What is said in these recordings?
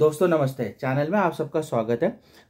दोस्तों नमस्ते चैनल में आप सबका स्वागत है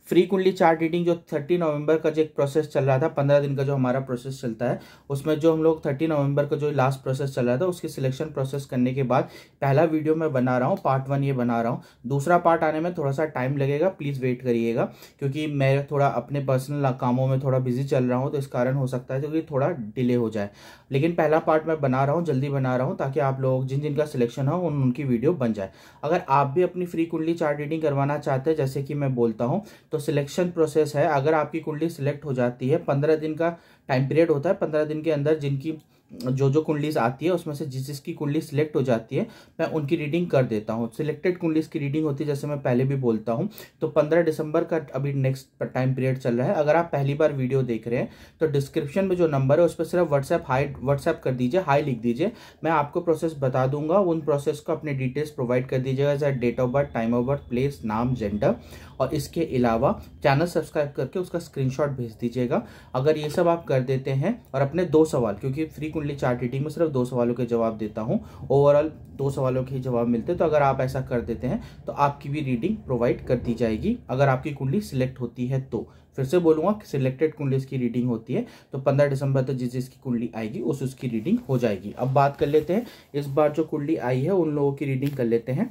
फ्री कुंडली चार्ट रीडिंग जो 30 नवंबर का जो एक प्रोसेस चल रहा था 15 दिन का जो हमारा प्रोसेस चलता है उसमें जो हम लोग 30 नवंबर का जो लास्ट प्रोसेस चल रहा था उसके सिलेक्शन प्रोसेस करने के बाद पहला वीडियो मैं बना रहा हूँ पार्ट वन ये बना रहा हूँ दूसरा पार्ट आने में थोड़ा सा टाइम लगेगा प्लीज़ वेट करिएगा क्योंकि मैं थोड़ा अपने पर्सनल कामों में थोड़ा बिजी चल रहा हूँ तो इस कारण हो सकता है क्योंकि थोड़ा डिले हो जाए लेकिन पहला पार्ट मैं बना रहा हूँ जल्दी बना रहा हूँ ताकि आप लोग जिन जिनका सिलेक्शन हो उनकी वीडियो बन जाए अगर आप भी अपनी फ्री कुंडली कुंडली चार्ट रीडिंग करवाना चाहते हैं जैसे कि मैं बोलता हूँ तो सिलेक्शन प्रोसेस है अगर आपकी कुंडली सिलेक्ट हो जाती है पंद्रह दिन का टाइम पीरियड होता है पंद्रह दिन के अंदर जिनकी जो जो कुंडलीस आती है उसमें से जिस जिसकी कुंडली सिलेक्ट हो जाती है मैं उनकी रीडिंग कर देता हूँ सिलेक्टेड कुंडलीस की रीडिंग होती है जैसे मैं पहले भी बोलता हूँ तो पंद्रह दिसंबर का अभी नेक्स्ट टाइम पीरियड चल रहा है अगर आप पहली बार वीडियो देख रहे हैं तो डिस्क्रिप्शन में जो नंबर है उस पर सिर्फ व्हाट्सएप हाई व्हाट्सएप कर दीजिए हाई लिख दीजिए मैं आपको प्रोसेस बता दूंगा उन प्रोसेस को अपने डिटेल्स प्रोवाइड कर दीजिएगा जैसे date of birth time of birth place नाम जेंडर और इसके अलावा चैनल सब्सक्राइब करके उसका स्क्रीनशॉट भेज दीजिएगा अगर ये सब आप कर देते हैं और अपने दो सवाल क्योंकि फ्री फुल्ली चार्ट ही में सिर्फ दो सवालों के जवाब देता हूँ ओवरऑल दो सवालों के जवाब मिलते तो अगर आप ऐसा कर देते हैं तो आपकी भी रीडिंग प्रोवाइड कर दी जाएगी अगर आपकी कुंडली सिलेक्ट होती है तो फिर से बोलूँगा कि सिलेक्टेड कुंडली की रीडिंग होती है तो पंद्रह दिसंबर तक जिस जिसकी कुंडली आएगी उस उसकी रीडिंग हो जाएगी अब बात कर लेते हैं इस बार जो कुंडली आई है उन लोगों की रीडिंग कर लेते हैं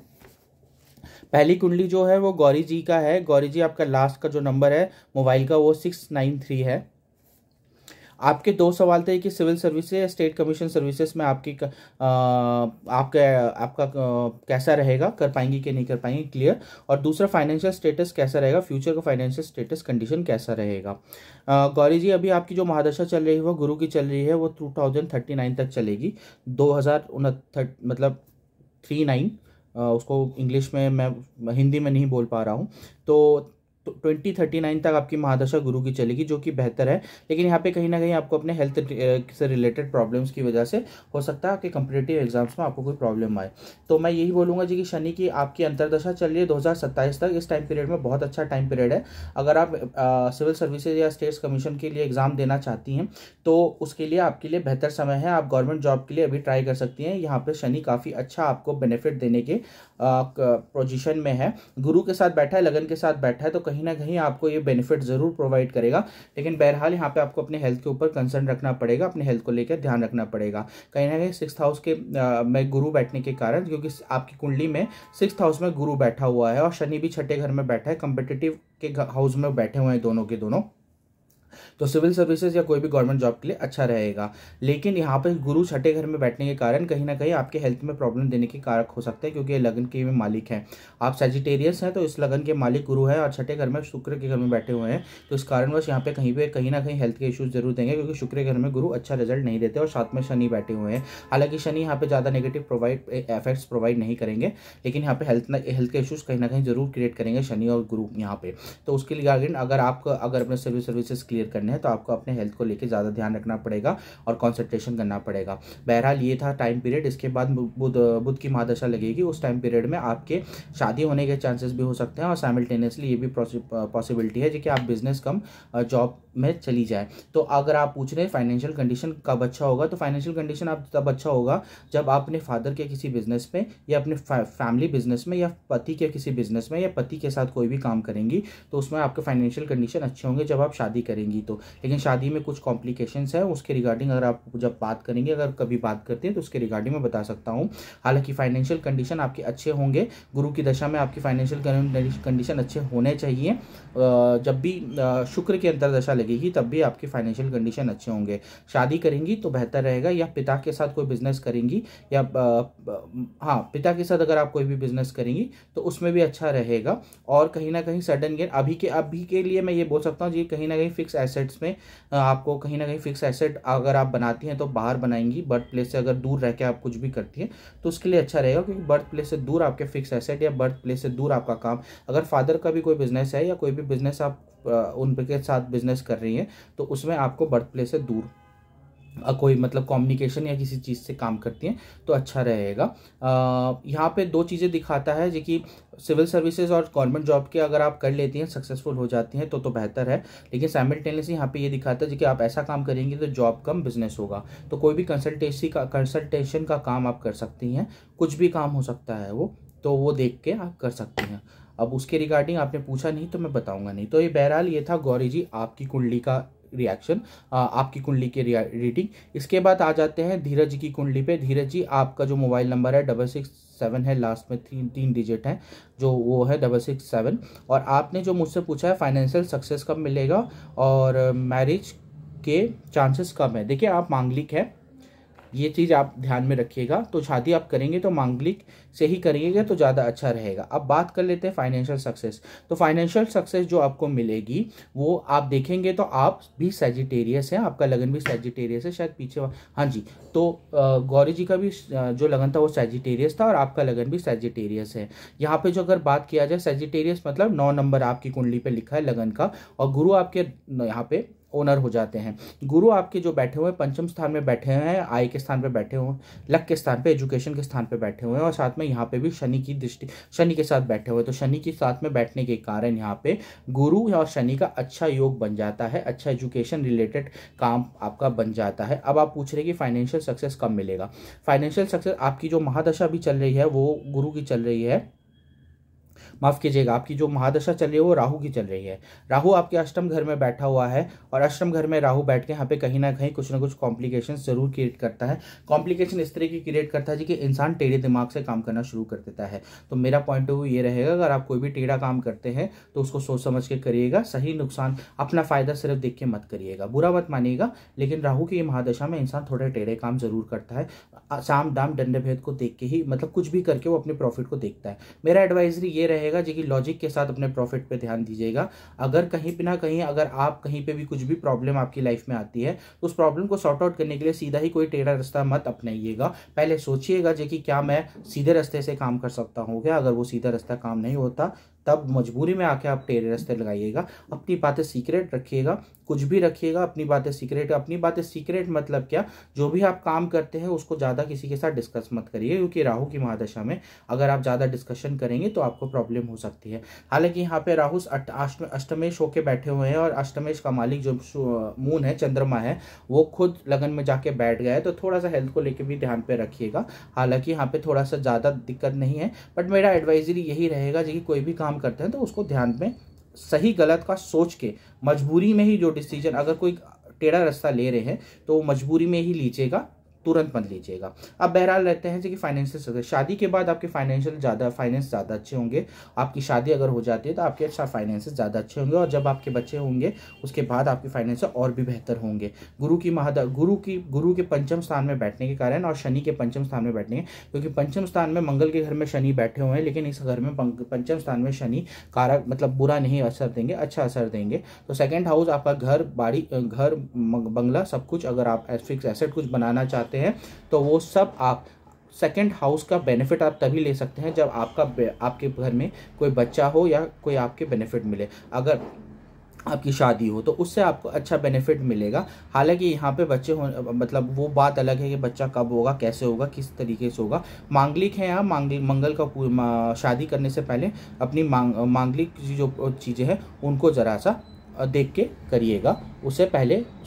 पहली कुंडली जो है वो गौरी जी का है गौरी जी आपका लास्ट का जो नंबर है मोबाइल का वो सिक्स नाइन थ्री है आपके दो सवाल थे कि सिविल सर्विस या स्टेट कमीशन सर्विसेज में आपकी आपके आपका आपका कैसा रहेगा कर पाएंगी कि नहीं कर पाएंगे क्लियर और दूसरा फाइनेंशियल स्टेटस कैसा रहेगा फ्यूचर का फाइनेंशियल स्टेटस कंडीशन कैसा रहेगा गौरी जी अभी आपकी जो महादशा चल रही है वो गुरु की चल रही है वो टू थाउजेंड थर्टी नाइन तक चलेगी दो हज़ार मतलब थ्री नाइन उसको इंग्लिश में मैं हिंदी में नहीं बोल पा रहा हूँ तो ट्वेंटी थर्टी नाइन तक आपकी महादशा गुरु की चलेगी जो कि बेहतर है लेकिन यहाँ पे कहीं ना कहीं आपको अपने हेल्थ uh, से रिलेटेड प्रॉब्लम्स की वजह से हो सकता है आपके कंपिटेटिव एग्जाम्स में आपको कोई प्रॉब्लम आए तो मैं यही बोलूँगा जी कि शनि की आपकी अंतरदशा चल रही है दो तक इस टाइम पीरियड में बहुत अच्छा टाइम पीरियड है अगर आप सिविल uh, सर्विसेज या स्टेट्स कमीशन के लिए एग्ज़ाम देना चाहती हैं तो उसके लिए आपके लिए बेहतर समय है आप गवर्नमेंट जॉब के लिए अभी ट्राई कर सकती हैं यहाँ पर शनि काफ़ी अच्छा आपको बेनिफिट देने के पोजिशन uh, में है गुरु के साथ बैठा है लगन के साथ बैठा है तो कहीं ना कहीं आपको ये बेनिफिट ज़रूर प्रोवाइड करेगा लेकिन बहरहाल यहाँ पे आपको अपने हेल्थ के ऊपर कंसर्न रखना पड़ेगा अपने हेल्थ को लेकर ध्यान रखना पड़ेगा कहीं ना कहीं सिक्स हाउस के आ, में गुरु बैठने के कारण क्योंकि आपकी कुंडली में सिक्स हाउस में गुरु बैठा हुआ है और शनि भी छठे घर में बैठा है कंपिटेटिव के हाउस में बैठे हुए हैं दोनों के दोनों तो सिविल सर्विसेज या कोई भी गवर्नमेंट जॉब के लिए अच्छा रहेगा लेकिन यहाँ पर गुरु छठे घर में बैठने के कारण कहीं ना कहीं आपके हेल्थ में प्रॉब्लम देने के कारक हो सकते हैं क्योंकि लगन के मालिक हैं आप सेजिटेरियस हैं तो इस लगन के मालिक गुरु है और छठे घर में शुक्र के घर में बैठे हुए हैं तो इस कारणवश यहाँ पे कहीं पर कहीं ना कहीं हेल्थ के इशूज जरूर देंगे क्योंकि शुक्र के घर में गुरु अच्छा रिजल्ट नहीं देते और साथ में शनि बैठे हुए हैं हालांकि शनि यहाँ पे ज़्यादा नेगेटिव प्रोवाइड एफेक्ट्स प्रोवाइड नहीं करेंगे लेकिन यहाँ पे हेल्थ हेल्थ के इशूज़ कहीं ना कहीं जरूर क्रिएट करेंगे शनि और गुरु यहाँ पे तो उसके लिए अगर आप अगर अपने सिविल सर्विसेज क्लियर क्लियर करने हैं तो आपको अपने हेल्थ को लेकर ज़्यादा ध्यान रखना पड़ेगा और कॉन्सेंट्रेशन करना पड़ेगा बहरहाल ये था टाइम पीरियड इसके बाद बुध बुध की महादशा लगेगी उस टाइम पीरियड में आपके शादी होने के चांसेस भी हो सकते हैं और साइमल्टेनियसली ये भी पॉसिबिलिटी है कि आप बिजनेस कम जॉब में चली जाए तो अगर आप पूछ रहे हैं फाइनेंशियल कंडीशन कब अच्छा होगा तो फाइनेंशियल कंडीशन आप तब अच्छा होगा जब आप अपने फादर के किसी बिजनेस में या अपने फैमिली बिजनेस में या पति के किसी बिजनेस में या पति के साथ कोई भी काम करेंगी तो उसमें आपके फाइनेंशियल कंडीशन अच्छे होंगे जब आप शादी करेंगे करेंगी तो लेकिन शादी में कुछ कॉम्प्लिकेशंस है उसके रिगार्डिंग अगर आप जब बात करेंगे अगर कभी बात करते हैं तो उसके रिगार्डिंग मैं बता सकता हूँ हालांकि फाइनेंशियल कंडीशन आपके अच्छे होंगे गुरु की दशा में आपकी फाइनेंशियल कंडीशन अच्छे होने चाहिए जब भी शुक्र की अंतरदशा लगेगी तब भी आपकी फाइनेंशियल कंडीशन अच्छे होंगे शादी करेंगी तो बेहतर रहेगा या पिता के साथ कोई बिजनेस करेंगी या हाँ पिता के साथ अगर आप कोई भी बिजनेस करेंगी तो उसमें भी अच्छा रहेगा और कहीं ना कहीं सडन गेन अभी के अभी के लिए मैं ये बोल सकता हूँ जी कहीं ना कहीं फिक्स एसेट्स में आपको कहीं ना कहीं फिक्स एसेट अगर आप बनाती हैं तो बाहर बनाएंगी बर्थ प्लेस से अगर दूर रह के आप कुछ भी करती हैं तो उसके लिए अच्छा रहेगा क्योंकि बर्थ प्लेस से दूर आपके फिक्स एसेट या बर्थ प्लेस से दूर आपका काम अगर फादर का भी कोई बिजनेस है या कोई भी बिजनेस आप उनके साथ बिजनेस कर रही हैं तो उसमें आपको बर्थ प्लेस से दूर कोई मतलब कम्युनिकेशन या किसी चीज़ से काम करती हैं तो अच्छा रहेगा यहाँ पे दो चीज़ें दिखाता है जो कि सिविल सर्विसेज और गवर्नमेंट जॉब के अगर आप कर लेती हैं सक्सेसफुल हो जाती हैं तो तो बेहतर है लेकिन साइमल्टेनियसली यहाँ पे ये दिखाता है कि आप ऐसा काम करेंगे तो जॉब कम बिजनेस होगा तो कोई भी कंसल्टेसी का कंसल्टेशन का काम आप कर सकती हैं कुछ भी काम हो सकता है वो तो वो देख के आप कर सकती हैं अब उसके रिगार्डिंग आपने पूछा नहीं तो मैं बताऊंगा नहीं तो ये बहरहाल ये था गौरी जी आपकी कुंडली का रिएक्शन आपकी कुंडली की रीडिंग इसके बाद आ जाते हैं धीरज की कुंडली पे धीरज जी आपका जो मोबाइल नंबर है डबल सिक्स सेवन है लास्ट में तीन तीन डिजिट हैं जो वो है डबल सिक्स सेवन और आपने जो मुझसे पूछा है फाइनेंशियल सक्सेस कब मिलेगा और मैरिज के चांसेस कम है देखिए आप मांगलिक हैं ये चीज़ आप ध्यान में रखिएगा तो शादी आप करेंगे तो मांगलिक से ही करिएगा तो ज़्यादा अच्छा रहेगा अब बात कर लेते हैं फाइनेंशियल सक्सेस तो फाइनेंशियल सक्सेस जो आपको मिलेगी वो आप देखेंगे तो आप भी सेजिटेरियस हैं आपका लगन भी सेजिटेरियस है शायद पीछे हाँ जी तो गौरी जी का भी जो लगन था वो सेजिटेरियस था और आपका लगन भी सेजिटेरियस है यहाँ पर जो अगर बात किया जाए सेजिटेरियस मतलब नौ नंबर आपकी कुंडली पर लिखा है लगन का और गुरु आपके यहाँ पे ओनर हो जाते हैं गुरु आपके जो बैठे हुए हैं पंचम स्थान में बैठे हुए हैं आय के स्थान पे बैठे हुए हैं लक के स्थान पे एजुकेशन के स्थान पे बैठे हुए हैं और साथ में यहाँ पे भी शनि की दृष्टि शनि के साथ बैठे हुए तो शनि के साथ में बैठने के कारण यहाँ पे गुरु और शनि का अच्छा योग बन जाता है अच्छा एजुकेशन रिलेटेड काम आपका बन जाता है अब आप पूछ रहे कि फाइनेंशियल सक्सेस कब मिलेगा फाइनेंशियल सक्सेस आपकी जो महादशा भी चल रही है वो गुरु की चल रही है माफ़ कीजिएगा आपकी जो महादशा चल रही है वो राहु की चल रही है राहु आपके अष्टम घर में बैठा हुआ है और अष्टम घर में राहु बैठ के यहाँ पे कहीं ना कहीं कुछ ना कुछ कॉम्प्लिकेशन जरूर क्रिएट करता है कॉम्प्लिकेशन इस तरह की क्रिएट करता है जी कि इंसान टेढ़े दिमाग से काम करना शुरू कर देता है तो मेरा पॉइंट ऑफ व्यू ये रहेगा अगर आप कोई भी टेढ़ा काम करते हैं तो उसको सोच समझ के करिएगा सही नुकसान अपना फ़ायदा सिर्फ देख के मत करिएगा बुरा मत मानिएगा लेकिन राहू की महादशा में इंसान थोड़े टेढ़े काम जरूर करता है साम दाम दंड भेद को देख के ही मतलब कुछ भी करके वो अपने प्रॉफिट को देखता है मेरा एडवाइजरी ये रहेगा रहेगा जो कि लॉजिक के साथ अपने प्रॉफिट पे ध्यान दीजिएगा अगर कहीं पर ना कहीं अगर आप कहीं पे भी कुछ भी प्रॉब्लम आपकी लाइफ में आती है तो उस प्रॉब्लम को सॉर्ट आउट करने के लिए सीधा ही कोई टेढ़ा रास्ता मत अपनाइएगा पहले सोचिएगा जो कि क्या मैं सीधे रास्ते से काम कर सकता हूँ क्या अगर वो सीधा रास्ता काम नहीं होता तब मजबूरी में आके आप टेरे रस्ते लगाइएगा अपनी बातें सीक्रेट रखिएगा कुछ भी रखिएगा अपनी बातें सीक्रेट अपनी बातें सीक्रेट मतलब क्या जो भी आप काम करते हैं उसको ज़्यादा किसी के साथ डिस्कस मत करिए क्योंकि राहु की महादशा में अगर आप ज़्यादा डिस्कशन करेंगे तो आपको प्रॉब्लम हो सकती है हालांकि यहाँ पे राहु अष्टमेश होके बैठे हुए हैं और अष्टमेश का मालिक जो मून है चंद्रमा है वो खुद लगन में जाके बैठ गया है तो थोड़ा सा हेल्थ को लेकर भी ध्यान पर रखिएगा हालांकि यहाँ पर थोड़ा सा ज़्यादा दिक्कत नहीं है बट मेरा एडवाइजरी यही रहेगा जी कि कोई भी काम काम करते हैं तो उसको ध्यान में सही गलत का सोच के मजबूरी में ही जो डिसीजन अगर कोई टेढ़ा रास्ता ले रहे हैं तो मजबूरी में ही लीजिएगा तुरंत मत लीजिएगा अब बहरहाल रहते हैं जैसे कि फाइनेंशियल शादी के बाद आपके फाइनेंशियल ज़्यादा फाइनेंस ज़्यादा अच्छे होंगे आपकी शादी अगर हो जाती है तो आपके अच्छा फाइनेंसेस ज़्यादा अच्छे होंगे और जब आपके बच्चे होंगे उसके बाद आपके फाइनेंस और भी बेहतर होंगे गुरु की महादा गुरु की गुरु के पंचम स्थान में बैठने के कारण और शनि के पंचम स्थान में बैठने क्योंकि पंचम स्थान में मंगल के घर में शनि बैठे हुए हैं लेकिन इस घर में पंचम स्थान में शनि कारक मतलब बुरा नहीं असर देंगे अच्छा असर देंगे तो सेकेंड हाउस आपका घर बाड़ी घर बंगला सब कुछ अगर आप फिक्स एसेट कुछ बनाना चाहते करते हैं तो वो सब आप सेकेंड हाउस का बेनिफिट आप तभी ले सकते हैं जब आपका आपके घर में कोई बच्चा हो या कोई आपके बेनिफिट मिले अगर आपकी शादी हो तो उससे आपको अच्छा बेनिफिट मिलेगा हालांकि यहाँ पे बच्चे हो मतलब वो बात अलग है कि बच्चा कब होगा कैसे होगा किस तरीके से होगा मांगलिक है यहाँ मांगलिक मंगल का शादी करने से पहले अपनी मांग मांगलिक जो चीज़ें हैं उनको ज़रा सा देख के करिएगा उससे पहले